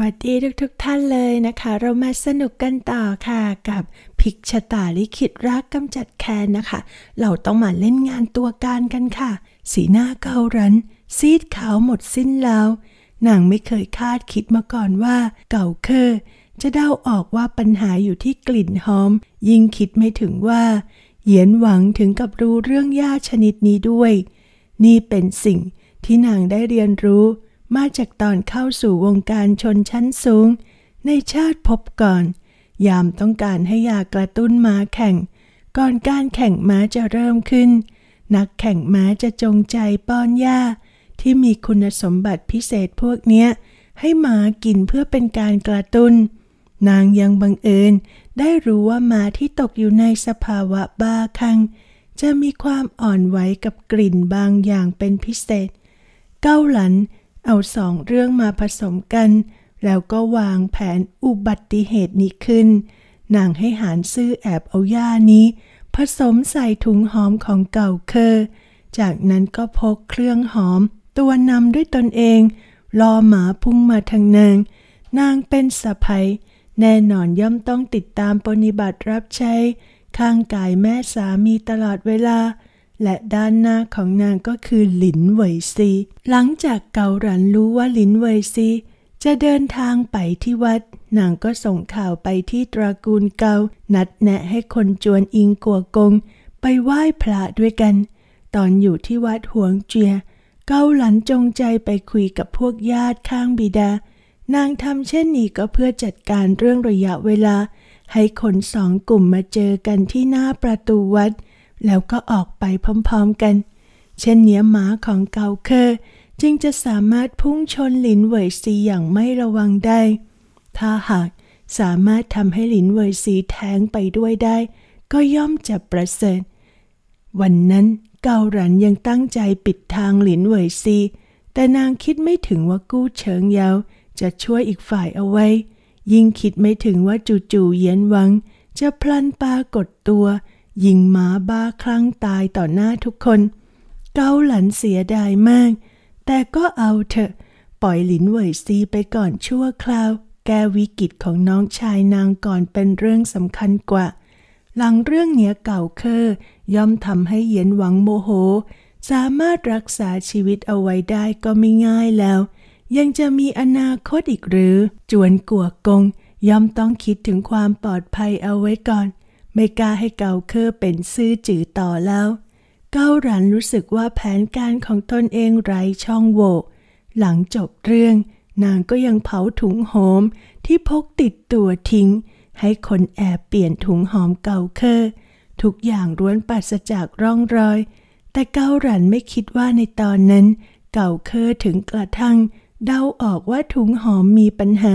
วัสดีทุกุกท่านเลยนะคะ เรามาสนุกกันต่อค่ะกับพิกชะตาลิขิตรักกำจัดแคนนะคะ เราต้องมาเล่นงานตัวการกันค่ะ สีหน้าเการันซีดขาวหมดสิ้นแล้วนางไม่เคยคาดคิดมาก่อนว่าเก่าเคอจะเดาออกว่าปัญหาอยู่ที่กลิ่นหอม ยิ่งคิดไม่ถึงว่า เหยียนหวังถึงกับรู้เรื่องยาชนิดนี้ด้วย นี่เป็นสิ่งที่นางได้เรียนรู้มาจากตอนเข้าสู่วงการชนชั้นสูง ในชาติพบก่อน ยามต้องการให้ยากระตุ้นม้าแข่ง ก่อนการแข่งม้าจะเริ่มขึ้น นักแข่งม้าจะจงใจป้อนหญ้าที่มีคุณสมบัติพิเศษพวกเนี้ย ให้ม้ากินเพื่อเป็นการกระตุน้น นางยังบังเอิญได้รู้ว่าม้าที่ตกอยู่ในสภาวะบ้าคลั่งจะมีความอ่อนไหวกับกลิ่นบางอย่างเป็นพิเศษ เก้าหลันเอาสองเรื่องมาผสมกัน แล้วก็วางแผนอุบัติเหตุนี้ขึ้นนางให้หารซื้อแอบเอาย่านี้ ผสมใส่ถุงหอมของเก่าเคอจากนั้นก็พกเครื่องหอม ตัวนำด้วยตนเองล่อหมาพุ่งมาทางนางนางเป็นสะพายแน่นอนย่อมต้องติดตามปฏิบัติรับใช้ ข้างกายแม่สามีตลอดเวลาและด้านหน้าของนางก็คือ หลินเวยซี หลังจากเกาหลันรู้ว่าหลินเวยซี จะเดินทางไปที่วัด นางก็ส่งข่าวไปที่ตระกูลเกา นัดแนะให้คนจวนอิงกัวกงไปไหว้พระด้วยกัน ตอนอยู่ที่วัดหวงเจีย เกาหลันจงใจไปคุยกับพวกญาติข้างบิดา นางทำเช่นนี้ก็เพื่อจัดการเรื่องระยะเวลา ให้คนสองกลุ่มมาเจอกันที่หน้าประตูวัดเแล้วก็ออกไปพร้อมๆกัน เช่นเนี้ยมาของเกาเคอร์จึงจะสามารถพุ่งชนหลินเวยซีอย่างไม่ระวังได้ ถ้าหากสามารถทำให้หลินเวยซีแทงไปด้วยได้ ก็ย่อมจะประเสริฐ วันนั้นเกาหลันยังตั้งใจปิดทางหลินเวยซี แต่นางคิดไม่ถึงว่ากู้เฉิงเยาจะช่วยอีกฝ่ายเอาไว้ ยิ่งคิดไม่ถึงว่าจู่ๆเย็นวัง จะพลันปรากฏตัวยิงหมาบ้าคลั่งตายต่อหน้าทุกคน เกาหลัน เสียดายมาก แต่ก็เอาเถอะ ปล่อยหลินเหวยซีไปก่อนชั่วคราว แก้วิกฤตของน้องชายนางก่อนเป็นเรื่องสำคัญกว่า หลังเรื่องเหนียเก่า เคอย่อมทำให้ เย็น หวังโมโห สามารถรักษาชีวิตเอาไว้ได้ก็ไม่ง่ายแล้ว ยังจะมีอนาคตอีกหรือ จวนกัวกง ย่อมต้องคิดถึงความปลอดภัยเอาไว้ก่อนไม่กล้าให้เกาเคอร์เป็นซื่อจือต่อแล้ว เก้าลันรู้สึกว่าแผนการของตนเองไร้ช่องโหว่หลังจบเรื่อง นางก็ยังเผาถุงหอมที่พกติดตัวทิ้ง ให้คนแอบเปลี่ยนถุงหอมเกาเคอร์ทุกอย่างร้วนปัสจากร่องรอย แต่เก้าลันไม่คิดว่าในตอนนั้น เกาเคอร์ถึงกระทั่ง เดาออกว่าถุงหอมมีปัญหา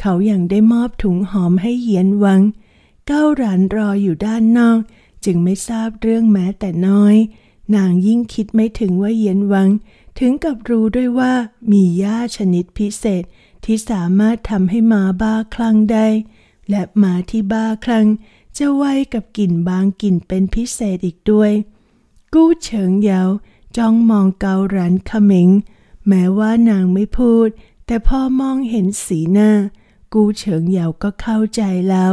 เขายัางได้มอบถุงหอมให้เหยียนวังก้าหลานรออยู่ด้านนอก จึงไม่ทราบเรื่องแม้แต่น้อย นางยิ่งคิดไม่ถึงว่าเย็นวัง ถึงกับรู้ด้วยว่ามียาชนิดพิเศษที่สามารถทำให้หมาบ้าคลั่งได้ และหมาที่บ้าคลั่ง จะไวกับกลิ่นบางกลิ่นเป็นพิเศษอีกด้วย กู้เฉิงเยาจ้องมองเกาหลันขมิงแม้ว่านางไม่พูด แต่พอมองเห็นสีหน้า กู้เฉิงเยาก็เข้าใจแล้ว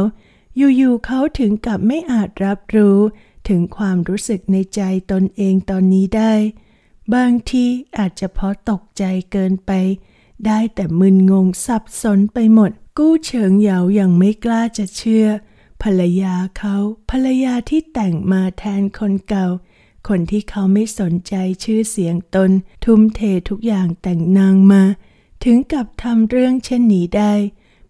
อยู่ๆเขาถึงกับไม่อาจรับรู้ ถึงความรู้สึกในใจตนเองตอนนี้ได้ บางทีอาจจะเพราะตกใจเกินไป ได้แต่มึนงงสับสนไปหมด กู้เฉิงเหยาย่างไม่กล้าจะเชื่อ ภรรยาเขา ภรรยาที่แต่งมาแทนคนเก่า คนที่เขาไม่สนใจชื่อเสียงตน ทุ่มเททุกอย่างแต่งนางมา ถึงกับทำเรื่องเช่นนี้ได้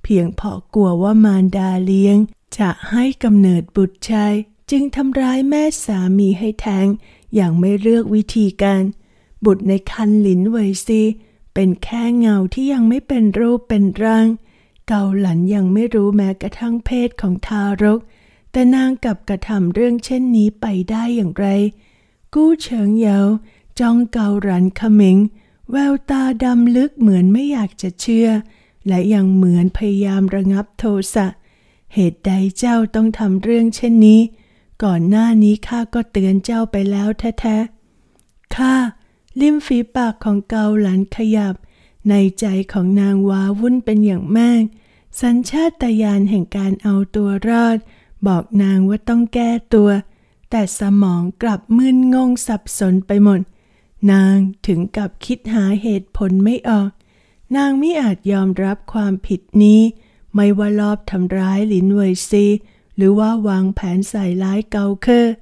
เพียงเพราะกลัวว่ามารดาเลี้ยงจะให้กำเนิดบุตรชายจึงทำร้ายแม่สามีให้แท้งอย่างไม่เลือกวิธีการ บุตรในคันหลินเวยซี เป็นแค่เงาที่ยังไม่เป็นรูปเป็นร่าง เกาหลันยังไม่รู้แม้กระทั่งเพศของทารก แต่นางกลับกระทำเรื่องเช่นนี้ไปได้อย่างไร กู้เฉิงเยาจ้องเกาหลันขมิง แววตาดำลึกเหมือนไม่อยากจะเชื่อ และยังเหมือนพยายามระงับโทสะเเหตุใดเจ้าต้องทำเรื่องเช่นนี้ ก่อนหน้านี้ข้าก็เตือนเจ้าไปแล้วแท้ๆ ข้าลิ้มฝีปากของเกาหลันขยับ ในใจของนางว้าวุ่นเป็นอย่างมากสัญชาตญาณแห่งการเอาตัวรอด บอกนางว่าต้องแก้ตัว แต่สมองกลับมึนงงสับสนไปหมด นางถึงกับคิดหาเหตุผลไม่ออก นางไม่อาจยอมรับความผิดนี้ไม่ว่าลอบทำร้ายหลินเวยซี หรือว่าวางแผนใส่ร้ายเกาเคอร์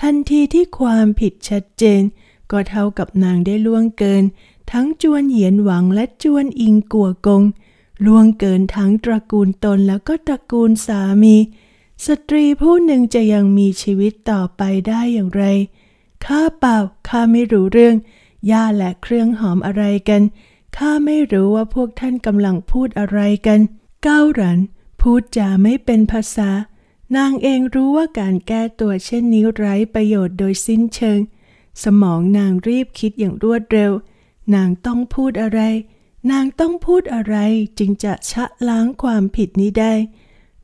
ทันทีที่ความผิดชัดเจน ก็เท่ากับนางได้ล่วงเกิน ทั้งจวนเหยียนหวังและจวนอิงกัวกง ล่วงเกินทั้งตระกูลตนแล้วก็ตระกูลสามี สตรีผู้หนึ่งจะยังมีชีวิตต่อไปได้อย่างไรข้าเปล่าข้าไม่รู้เรื่อง ย่าและเครื่องหอมอะไรกันข้าไม่รู้ว่าพวกท่านกำลังพูดอะไรกันก้าหลัน พูดจาไม่เป็นภาษา นางเองรู้ว่าการแก้ตัวเช่นนี้ไร้ประโยชน์โดยสิ้นเชิง สมองนางรีบคิดอย่างรวดเร็ว นางต้องพูดอะไร นางต้องพูดอะไรจึงจะชะล้างความผิดนี้ได้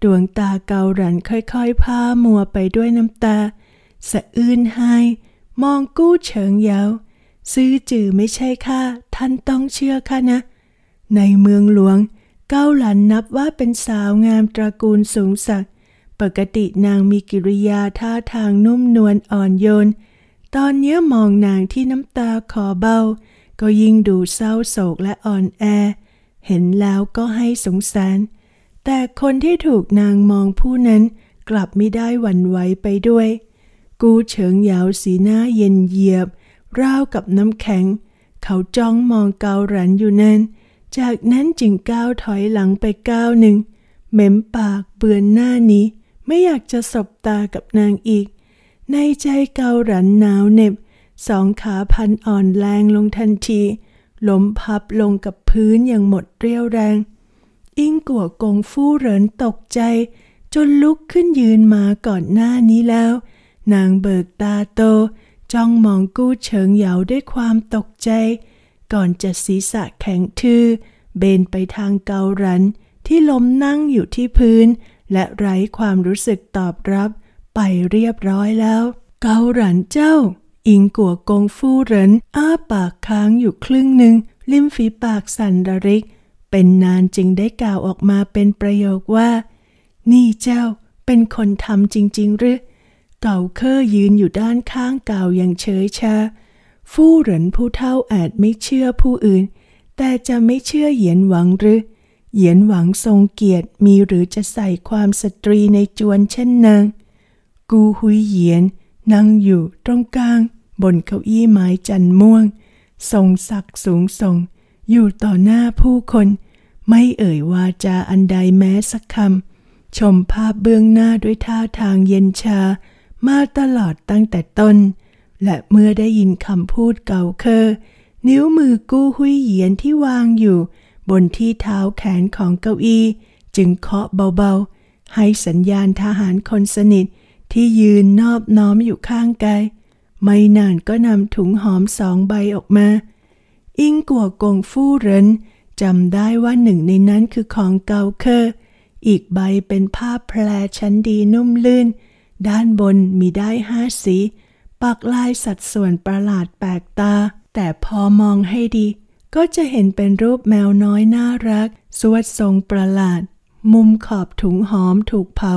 ดวงตาเกาหลันค่อยๆพามัวไปด้วยน้ำตา สะอื้นไห้ มองกู้เฉิงเยาวซื้อจือไม่ใช่ข้าท่านต้องเชื่อข้านะ ในเมืองหลวงเก้าหลันนับว่าเป็นสาวงามตระกูลสูงสักปกตินางมีกิริยาท่าทางนุ่มนวลอ่อนโยนตอนเนี้ยมองนางที่น้ำตาขอเบาก็ยิ่งดูเศร้าโศกและอ่อนแอ เห็นแล้วก็ให้สงสาร แต่คนที่ถูกนางมองผู้นั้นกลับไม่ได้หวั่นไหวไปด้วย กูเฉิงเหยาสีหน้าเย็นเยียบราวกับน้ำแข็ง เขาจ้องมองเกาหลันอยู่นั่นจากนั้นจึงก้าวถอยหลังไปก้าวหนึ่งเหม็มปากเบือนหน้านี้ ไม่อยากจะสบตากับนางอีก ในใจเกาหลันหนาวเหน็บ สองขาพันอ่อนแรงลงทันทีล้มพับลงกับพื้นอย่างหมดเรี่ยวแรง อิงกัวกงฟู่เหรินตกใจ จนลุกขึ้นยืนมาก่อนหน้านี้แล้ว นางเบิกตาโต จ้องมองกู้เฉิงเหยาด้วยความตกใจก่อนจะศีรษะแข็งทื่อ เบนไปทางเกาลัน ที่ล้มนั่งอยู่ที่พื้น และไร้ความรู้สึกตอบรับ ไปเรียบร้อยแล้ว เกาหลันเจ้า อิงกัวกงฟู่เหรินอ้าปากค้างอยู่ครึ่งหนึ่ง ลิ้มฝีปากสันระริก เป็นนานจึงได้กล่าวออกมาเป็นประโยคว่า นี่เจ้าเป็นคนทำจริงๆหรือเก่าเคอยืนอยู่ด้านข้างเก่าอย่างเฉยชาฟู่เหรินผู้เท่าอาจไม่เชื่อผู้อื่น แต่จะไม่เชื่อเหยียนหวังหรือ เหยียนหวังทรงเกียรติมีหรือจะใส่ความสตรีในจวนเช่นนางกูฮุยเหยียนนั่งอยู่ตรงกลาง บนเก้าอี้ไม้จันม่วงทรงศักดิ์สูงส่ง อยู่ต่อหน้าผู้คน ไม่เอ่ยวาจาอันใดแม้สักคำชมภาพเบื้องหน้าด้วยท่าทางเย็นชา มาตลอดตั้งแต่ต้นและเมื่อได้ยินคำพูดเก่าเคอนิ้วมือกู้หุยเหยียนที่วางอยู่ บนที่เท้าแขนของเก้าอี้ จึงเคาะเบาๆ ให้สัญญาณทหารคนสนิทที่ยืนนอบน้อมอยู่ข้างกายไม่นานก็นำถุงหอมสองใบออกมา อิงกัวกงฟู่เรินจำได้ว่าหนึ่งในนั้นคือของเกาเคออีกใบเป็นผ้าแพรชั้นดีนุ่มลื่น ด้านบนมีได้ห้าสีปักลายสัดส่วนประหลาดแปลกตา แต่พอมองให้ดี ก็จะเห็นเป็นรูปแมวน้อยน่ารัก สวดทรงประหลาด มุมขอบถุงหอมถูกเผา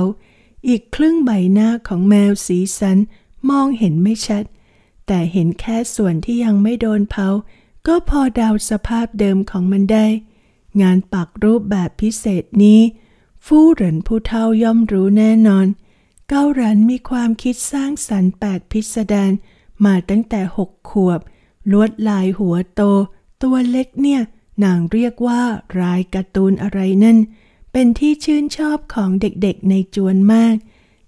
อีกครึ่งใบหน้าของแมวสีสันมองเห็นไม่ชัด แต่เห็นแค่ส่วนที่ยังไม่โดนเผา ก็พอเดาสภาพเดิมของมันได้ งานปักรูปแบบพิเศษนี้ ฟู่เหรินผู้เท่าย่อมรู้แน่นอนเก้าลันมีความคิดสร้างสรรค์แปดพิสดารมาตั้งแต่หกขวบ ลวดลายหัวโตตัวเล็กเนี่ยนางเรียกว่ารายการ์ตูนอะไรนั่น เป็นที่ชื่นชอบของเด็กๆในจวนมาก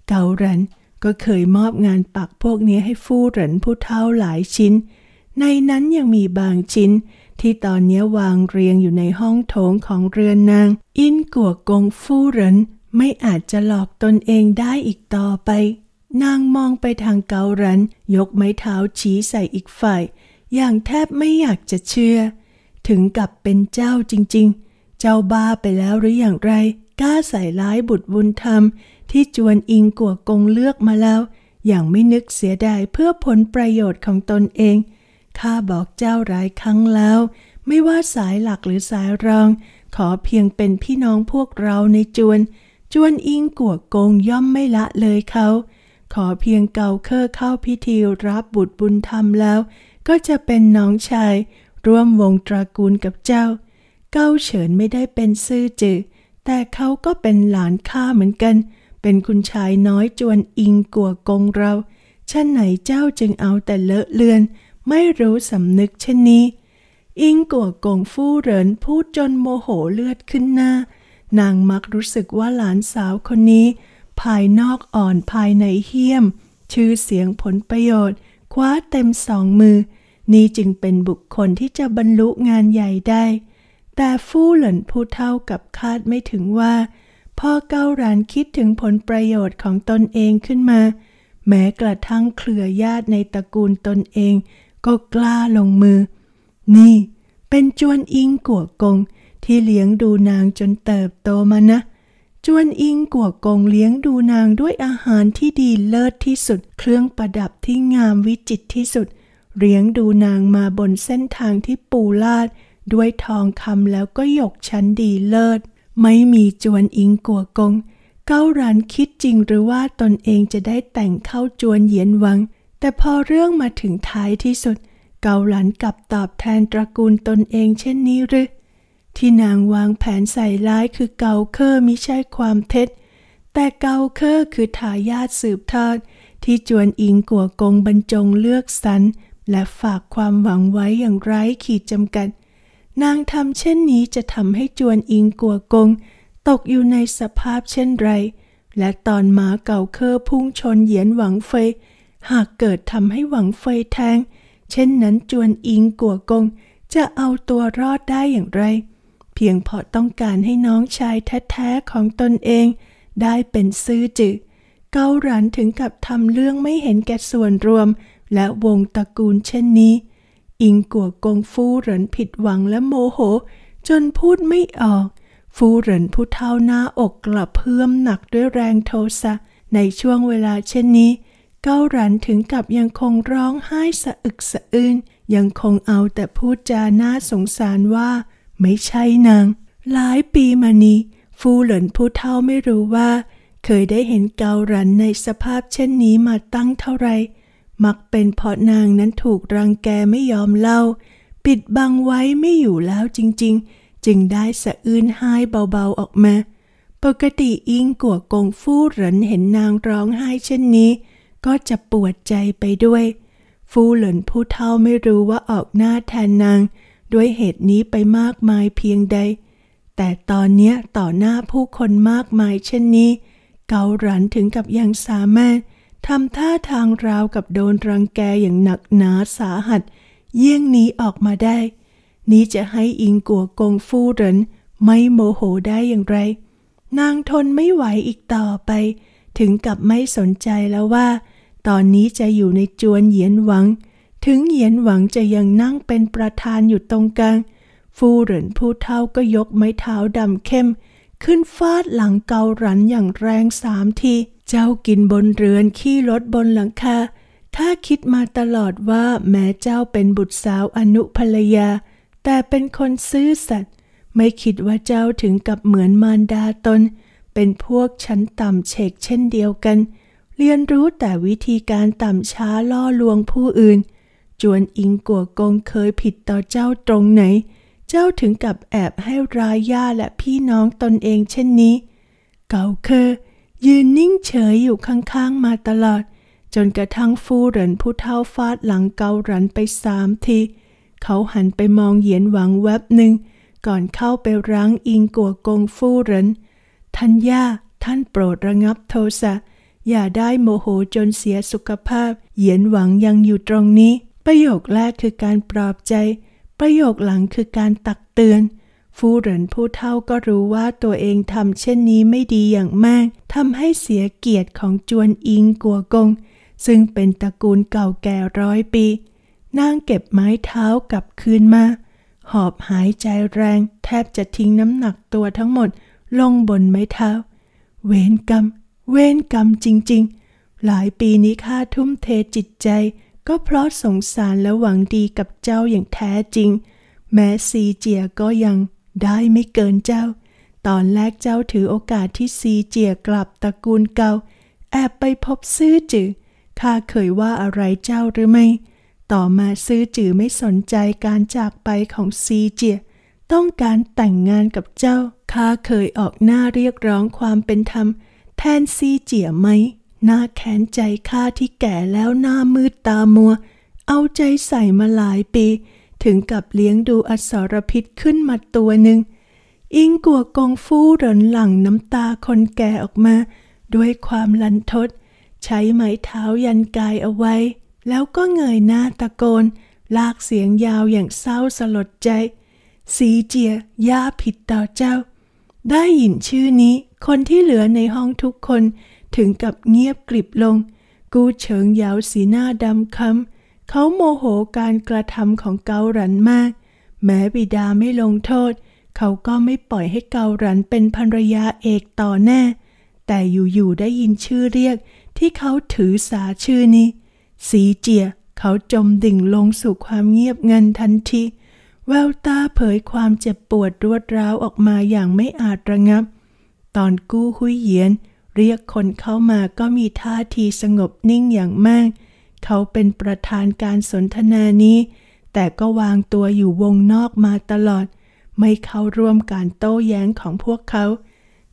เกาหลันก็เคยมอบงานปักพวกนี้ให้ฟู่หลันผู้เท่าหลายชิ้น ในนั้นยังมีบางชิ้น ที่ตอนนี้วางเรียงอยู่ในห้องโถงของเรือนนาง อินกัวกงฟู่หลันไม่อาจจะหลอกตนเองได้อีกต่อไป นางมองไปทางเการัน ยกไม้เท้าชี้ใส่อีกฝ่าย อย่างแทบไม่อยากจะเชื่อ ถึงกับเป็นเจ้าจริงๆ เจ้าบ้าไปแล้วหรืออย่างไร กล้าใส่ร้ายบุตรบุญธรรม ที่จวนอิงกัวกงเลือกมาแล้ว อย่างไม่นึกเสียดายเพื่อผลประโยชน์ของตนเอง ข้าบอกเจ้าหลายครั้งแล้ว ไม่ว่าสายหลักหรือสายรอง ขอเพียงเป็นพี่น้องพวกเราในจวนจวนอิงกัวกงย่อมไม่ละเลยเขา ขอเพียงเกาเคอ์เข้าพิธีรับบุตรบุญธรรมแล้ว ก็จะเป็นน้องชายร่วมวงตระกูลกับเจ้า เกาเฉินไม่ได้เป็นซื่อจือแต่เขาก็เป็นหลานข้าเหมือนกัน เป็นคุณชายน้อยจวนอิงกัวกงเราชั้นไหนเจ้าจึงเอาแต่เลอะเลือน ไม่รู้สำนึกเช่นนี้ อิงกัวกงฟู่เหรินพูดจนโมโหเลือดขึ้นหน้านางมักรู้สึกว่าหลานสาวคนนี้ ภายนอกอ่อนภายในเหี้ยม ชื่อเสียงผลประโยชน์ คว้าเต็มสองมือ นี่จึงเป็นบุคคลที่จะบรรลุงานใหญ่ได้ แต่ฟู่หลินผู้เท่ากับคาดไม่ถึงว่า พ่อเก้ารานคิดถึงผลประโยชน์ของตนเองขึ้นมา แม้กระทั่งเครือญาติในตระกูลตนเองก็กล้าลงมือ นี่เป็นจวนอิงกัวกงที่เลี้ยงดูนางจนเติบโตมานะ จวนอิงกัวกงเลี้ยงดูนางด้วยอาหารที่ดีเลิศที่สุด เครื่องประดับที่งามวิจิตรที่สุด เลี้ยงดูนางมาบนเส้นทางที่ปูลาดด้วยทองคำแล้วก็หยกชั้นดีเลิศ ไม่มีจวนอิงกัวกง เก้ารันคิดจริงหรือว่าตนเองจะได้แต่งเข้าจวนเหยียนวัง แต่พอเรื่องมาถึงท้ายที่สุด เกาหลันกลับตอบแทนตระกูลตนเองเช่นนี้หรือที่นางวางแผนใส่ร้ายคือเกาเคอร์มิใช่ความเท็จแต่เกาเคอร์คือทายาทสืบทอด ที่จวนอิงกัวกงบรรจงเลือกสรรและฝากความหวังไว้อย่างไร้ขีดจำกัดนางทำเช่นนี้จะทำให้จวนอิงกัวกง ตกอยู่ในสภาพเช่นไร และตอนหมาเก่าเคอร์พุ่งชนเหยียนหวังเฟยหากเกิดทำให้หวังเฟยแทง เช่นนั้นจวนอิงกัวกงจะเอาตัวรอดได้อย่างไรเพียงเพราะต้องการให้น้องชายแท้ๆของตนเอง ได้เป็นซื้อจึกเกาหลันถึงกับ ทำเรื่องไม่เห็นแก่ส่วนรวมและวงตระกูลเช่นนี้ อิงกัวกงฟูหรินผิดหวังและโมโห จนพูดไม่ออก ฟูหรินผู้เท่าหน้าอกกลับเพิ่มหนักด้วยแรงโทสะ ในช่วงเวลาเช่นนี้ เกาหลันถึงกับยังคงร้องไห้สะอึกสะอื้นยังคงเอาแต่พูดจาหน้าสงสารว่าไม่ใช่นาง หลายปีมานี้ ฟูเหลินผู้เฒ่าไม่รู้ว่า เคยได้เห็นเกาหลันในสภาพเช่นนี้มาตั้งเท่าไรมักเป็นเพราะนางนั้นถูกรังแกไม่ยอมเล่า ปิดบังไว้ไม่อยู่แล้วจริงๆ จึงได้สะอื้นไห้เบาๆออกมา ปกติอิงกัวกงฟูเหลินเห็นนางร้องไห้เช่นนี้ ก็จะปวดใจไปด้วย ฟูเหลินผู้เฒ่าไม่รู้ว่าออกหน้าแทนนางด้วยเหตุนี้ไปมากมายเพียงใด แต่ตอนเนี้ยต่อหน้าผู้คนมากมายเช่นนี้ เกาหลันถึงกับยังสามารถทำท่าทางราวกับโดนรังแกอย่างหนักหนาสาหัสเยี่ยงนี้ออกมาได้ นี้จะให้อิงกัวกงฟูเหรินไม่โมโหได้อย่างไร นางทนไม่ไหวอีกต่อไป ถึงกับไม่สนใจแล้วว่า ตอนนี้จะอยู่ในจวนเหยียนหวังถึงเหยียนหวังจะยังนั่งเป็นประธานอยู่ตรงกลาง ฟูเหรินผู้เท่าก็ยกไม้เท้าดำเข้ม ขึ้นฟาดหลังเกาหลันอย่างแรงสามที เจ้ากินบนเรือนขี้รถบนหลังคาถ้าคิดมาตลอดว่าแม้เจ้าเป็นบุตรสาวอนุภรรยา แต่เป็นคนซื่อสัตย์ไม่คิดว่าเจ้าถึงกับเหมือนมารดาตน เป็นพวกชั้นต่ำเฉกเช่นเดียวกัน เรียนรู้แต่วิธีการต่ำช้าล่อลวงผู้อื่นจวนอิงกัวกงเคยผิดต่อเจ้าตรงไหน เจ้าถึงกับแอบให้รายย่าและพี่น้องตนเองเช่นนี้ เกาเคอยืนนิ่งเฉยอยู่ข้างๆมาตลอด จนกระทั่งฟูเหรินผู้เท่าฟาดหลังเกาหรันไปสามที เขาหันไปมองเหยียนหวังแวบหนึ่ง ก่อนเข้าไปรั้งอิงกัวกงฟูเหรินท่านย่าท่านโปรดระงับโทสะอย่าได้โมโหจนเสียสุขภาพเหยียนหวังยังอยู่ตรงนี้ประโยคแรกคือการปลอบใจ ประโยคหลังคือการตักเตือน ฟูเหรินผู้เท่าก็รู้ว่าตัวเองทำเช่นนี้ไม่ดีอย่างมาก ทำให้เสียเกียรติของจวนอิงกัวกง ซึ่งเป็นตระกูลเก่าแก่ร้อยปี นางเก็บไม้เท้ากลับคืนมา หอบหายใจแรง แทบจะทิ้งน้ำหนักตัวทั้งหมดลงบนไม้เท้า เวนกรรม เวนกรรม จริงๆ หลายปีนี้ข้าทุ่มเทจิตใจก็เพราะสงสารและหวังดีกับเจ้าอย่างแท้จริง แม้ซีเจียก็ยังได้ไม่เกินเจ้า ตอนแรกเจ้าถือโอกาสที่ซีเจียกลับตระกูลเก่า แอบไปพบซื้อจือข้าเคยว่าอะไรเจ้าหรือไม่ ต่อมาซื้อจือไม่สนใจการจากไปของซีเจียต้องการแต่งงานกับเจ้าข้าเคยออกหน้าเรียกร้องความเป็นธรรม แทนซีเจียไหมหน้าแขนใจข้าที่แก่แล้วหน้ามืดตามัว เอาใจใส่มาหลายปี ถึงกับเลี้ยงดูอสรพิษขึ้นมาตัวหนึ่ง อิงกัวกองฟู่หลนหลังน้ำตาคนแก่ออกมา ด้วยความลันทด ใช้ไม้เท้ายันกายเอาไว้ แล้วก็เงยหน้าตะโกน ลากเสียงยาวอย่างเศร้าสลดใจ สีเจียย่าผิดต่อเจ้า ได้ยินชื่อนี้ คนที่เหลือในห้องทุกคนถึงกับเงียบกริบลง กู้เฉิงยาวสีหน้าดำคำ้ำเขาโมโหการกระทำของเการันมาก แม้บิดาไม่ลงโทษ เขาก็ไม่ปล่อยให้เการันเป็นภรรยาเอกต่อแน่ แต่อยู่ ๆ ได้ยินชื่อเรียกที่เขาถือสาชื่อนี้สีเจียเขาจมดิ่งลงสู่ความเงียบเงันทันที แววตาเผยความเจ็บปวดรวดร้าวออกมาอย่างไม่อาจระงับ ตอนกู้หุยเยียนเรียกคนเข้ามาก็มีท่าทีสงบนิ่งอย่างมาก เขาเป็นประธานการสนทนานี้ แต่ก็วางตัวอยู่วงนอกมาตลอด ไม่เข้าร่วมการโต้แย้งของพวกเขา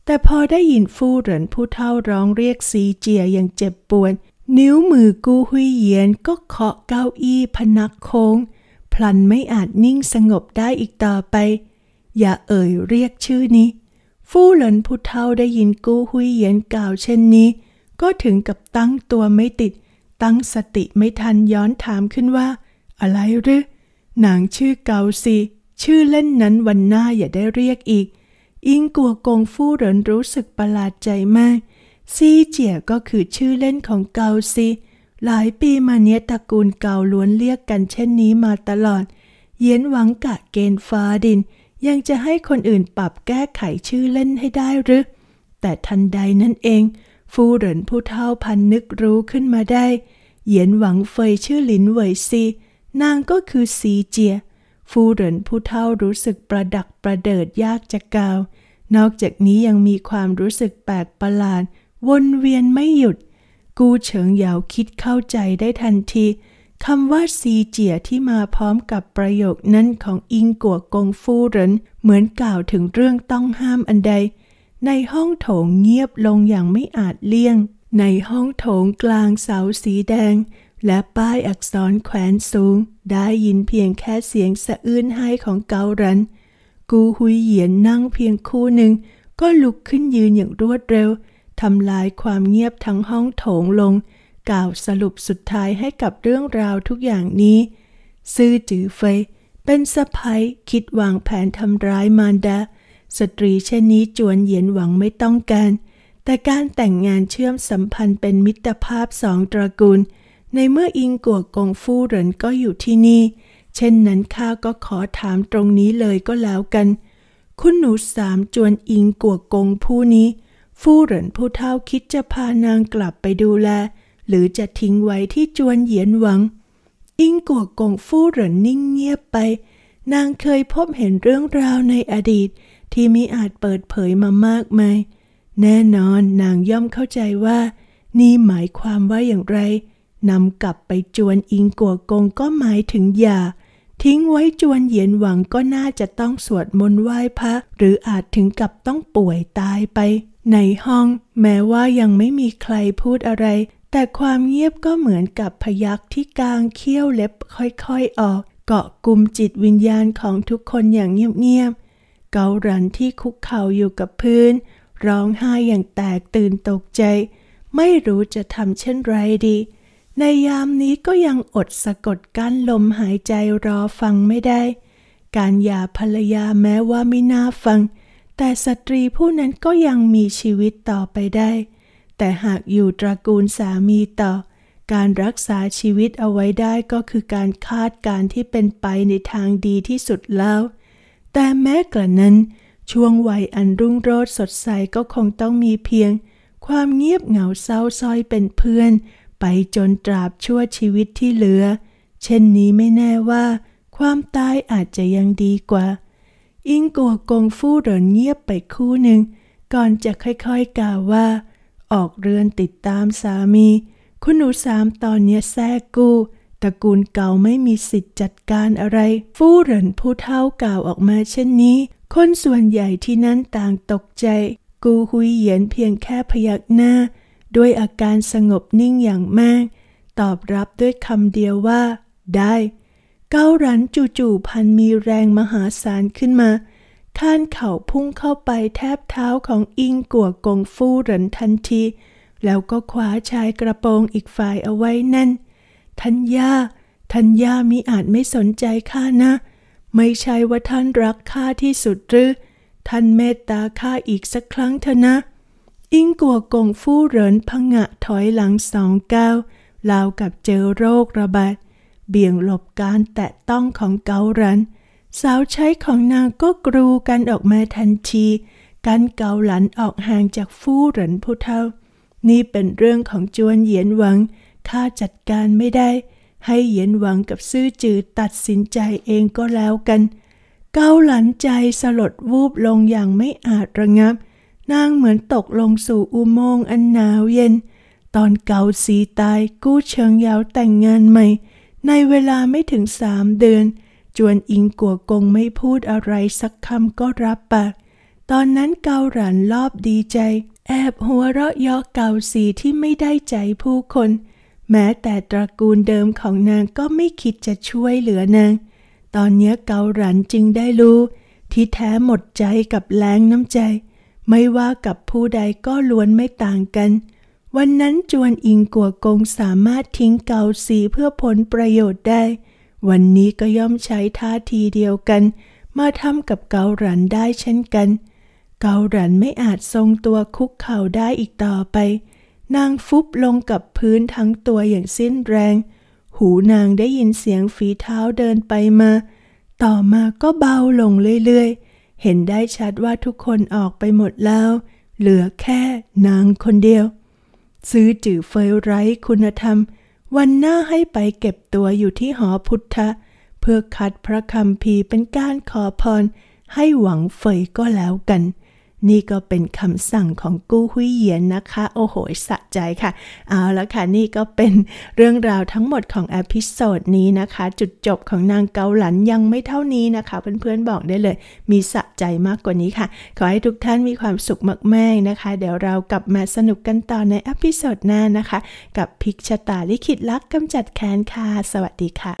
แต่พอได้ยินฟู่เหรินผู้เท่าร้องเรียกซีเจียอย่างเจ็บปวดนิ้วมือกู้หุยเยียนก็เคาะเก้าอี้พนักโค้งพลันไม่อาจนิ่งสงบได้อีกต่อไป อย่าเอ่ยเรียกชื่อนี้ฟู่หลินผู้เฒ่าได้ยินกู้หุยเหยียนกล่าวเช่นนี้ ก็ถึงกับตั้งตัวไม่ติด ตั้งสติไม่ทันย้อนถามขึ้นว่า อะไรหรือนางชื่อเกาซีชื่อเล่นนั้นวันหน้าอย่าได้เรียกอีก อิงกัวกงฟู่เหลินรู้สึกประหลาดใจมาก ซีเจียก็คือชื่อเล่นของเกาซีหลายปีมาเนี้ยตระกูลเกาล้วนเรียกกันเช่นนี้มาตลอด เย็นหวังกะเกณฑ์ฟ้าดินยังจะให้คนอื่นปรับแก้ไขชื่อเล่นให้ได้หรือ แต่ทันใดนั่นเองฟูเหรินผู้เท่าพันนึกรู้ขึ้นมาได้ เหยียนหวังเฟยชื่อหลินเวยซีนางก็คือซีเจีย ฟูเหรินผู้เท่ารู้สึกประดักประเดิดยากจะกล่าว นอกจากนี้ยังมีความรู้สึกแปลกประหลาดวนเวียนไม่หยุด กูเฉิงเหยาคิดเข้าใจได้ทันทีคำว่าซีเจียที่มาพร้อมกับประโยคนั้นของอิงกัวกงฟูเหรินเหมือนกล่าวถึงเรื่องต้องห้ามอันใด ในห้องโถงเงียบลงอย่างไม่อาจเลี่ยง ในห้องโถงกลางเสาสีแดง และป้ายอักษรแขวนสูง ได้ยินเพียงแค่เสียงสะอื้นไห้ของเการันกูหุยเหยียนนั่งเพียงคู่หนึ่ง ก็ลุกขึ้นยืนอย่างรวดเร็วทำลายความเงียบทั้งห้องโถงลงกล่าวสรุปสุดท้ายให้กับเรื่องราวทุกอย่างนี้ ซื่อจือเฟยเป็นสะพ้ยคิดวางแผนทำร้ายมารดาสตรีเช่นนี้จวนเหยียนหวังไม่ต้องการ แต่การแต่งงานเชื่อมสัมพันธ์เป็นมิตรภาพสองตระกูล ในเมื่ออิงกัวกงฟู่เหรินก็อยู่ที่นี่ เช่นนั้นข้าก็ขอถามตรงนี้เลยก็แล้วกัน คุณหนูสามจวนอิงกัวกงผู้นี้ ฟู่เหรินผู้เท่าคิดจะพานางกลับไปดูแลหรือจะทิ้งไว้ที่จวนเหยียนหวัง อิงกัวกงฟู่หรือนิ่งเงียบไป นางเคยพบเห็นเรื่องราวในอดีต ที่มิอาจเปิดเผยมามากมายแน่นอนนางย่อมเข้าใจว่า นี่หมายความว่าอย่างไรนำกลับไปจวนอิงกัวกงก็หมายถึงอย่า ทิ้งไว้จวนเหยียนหวังก็น่าจะต้องสวดมนต์ไหว้พระหรืออาจถึงกับต้องป่วยตายไป ในห้อง แม้ว่ายังไม่มีใครพูดอะไรแต่ความเงียบก็เหมือนกับพยักที่กลางเขี้ยวเล็บค่อยๆ ออกเกาะกลุ่มจิตวิญญาณของทุกคนอย่างเงียบๆ เกาหลันที่คุกเข่าอยู่กับพื้น ร้องไห้อย่างแตกตื่นตกใจ ไม่รู้จะทำเช่นไรดี ในยามนี้ก็ยังอดสะกดกั้นลมหายใจรอฟังไม่ได้ การหย่าภรรยาแม้ว่าไม่น่าฟัง แต่สตรีผู้นั้นก็ยังมีชีวิตต่อไปได้แต่หากอยู่ตระกูลสามีต่อ การรักษาชีวิตเอาไว้ได้ก็คือการคาดการที่เป็นไปในทางดีที่สุดแล้ว แต่แม้กระนั้น ช่วงวัยอันรุ่งโรจน์สดใสก็คงต้องมีเพียง ความเงียบเหงาเศร้าซ้อยเป็นเพื่อน ไปจนตราบชั่วชีวิตที่เหลือ เช่นนี้ไม่แน่ว่า ความตายอาจจะยังดีกว่า อิงกัวกงฟู่เดินเงียบไปคู่หนึ่ง ก่อนจะค่อยๆกล่าวว่าออกเรือนติดตามสามี คุณหนูสามตอนเนี้ยแทกกูตระกูลเก่าไม่มีสิทธิ์จัดการอะไร ฟู่เหรินผู้เท่ากล่าวออกมาเช่นนี้ คนส่วนใหญ่ที่นั่นต่างตกใจ กูหุยเหยียนเพียงแค่พยักหน้า ด้วยอาการสงบนิ่งอย่างมาก ตอบรับด้วยคำเดียวว่า ได้ เก้ารันจู่ๆพันมีแรงมหาศาลขึ้นมาท่านเข่าพุ่งเข้าไปแทบเท้าของอิงกัวกงฟู่เหรินทันที แล้วก็คว้าชายกระโปรงอีกฝ่ายเอาไว้แน่นทัญญาทัญญามิอาจไม่สนใจข้านะ ไม่ใช่ว่าท่านรักข้าที่สุดหรือ ท่านเมตตาข้าอีกสักครั้งเถอะนะ อิงกัวกงฟู่เหรินพงะถอยหลังสองก้าวลาวกับเจอโรคระบาดเบี่ยงหลบการแตะต้องของเการันสาวใช้ของนางก็กรูกันออกมาทันทีการเกาหลันออกห่างจากฟู่หลันผู้เท่า นี่เป็นเรื่องของจวนเหยียนหวังข้าจัดการไม่ได้ ให้เหยียนหวังกับซื่อจือตัดสินใจเองก็แล้วกัน เกาหลันใจสลดวูบลงอย่างไม่อาจระงับ นางเหมือนตกลงสู่อุโมงค์อันหนาวเย็น ตอนเกาสีตายกู้เชิงยาวแต่งงานใหม่ ในเวลาไม่ถึงสามเดือนจวนอิงกัวกงไม่พูดอะไรสักคำก็รับปาก ตอนนั้นเกาหลันรอบดีใจแอบหัวเราะยอเกาสีที่ไม่ได้ใจผู้คน แม้แต่ตระกูลเดิมของนางก็ไม่คิดจะช่วยเหลือนาง ตอนนี้เกาหลันจึงได้รู้ ที่แท้หมดใจกับแรงน้ำใจ ไม่ว่ากับผู้ใดก็ล้วนไม่ต่างกัน วันนั้นจวนอิงกัวกงสามารถทิ้งเกาสีเพื่อผลประโยชน์ได้วันนี้ก็ย่อมใช้ท่าทีเดียวกัน มาทำกับเกาหลันได้เช่นกัน เกาหลันไม่อาจทรงตัวคุกเข่าได้อีกต่อไป นางฟุบลงกับพื้นทั้งตัวอย่างสิ้นแรง หูนางได้ยินเสียงฝีเท้าเดินไปมา ต่อมาก็เบาลงเรื่อยๆ เห็นได้ชัดว่าทุกคนออกไปหมดแล้ว เหลือแค่นางคนเดียว ซื้อจื่อเฟยไร้คุณธรรมเวันหน้าให้ไปเก็บตัวอยู่ที่หอพุทธะ เพื่อคัดพระคำพีเป็นการขอพรให้หวังเฟยก็แล้วกันนี่ก็เป็นคำสั่งของกู้หุยเยียนนะคะ โอ้โหสะใจค่ะ เอาละค่ะนี่ก็เป็นเรื่องราวทั้งหมดของอพิโซดนี้นะคะ จุดจบของนางเกาหลันยังไม่เท่านี้นะคะ เพื่อนๆบอกได้เลยมีสะใจมากกว่านี้ค่ะ ขอให้ทุกท่านมีความสุขมากๆนะคะ เดี๋ยวเรากลับมาสนุกกันต่อในอพิโซดหน้านะคะ กับพิกชตาลิขิตลักษ์กำจัดแค้นค่ะสวัสดีค่ะ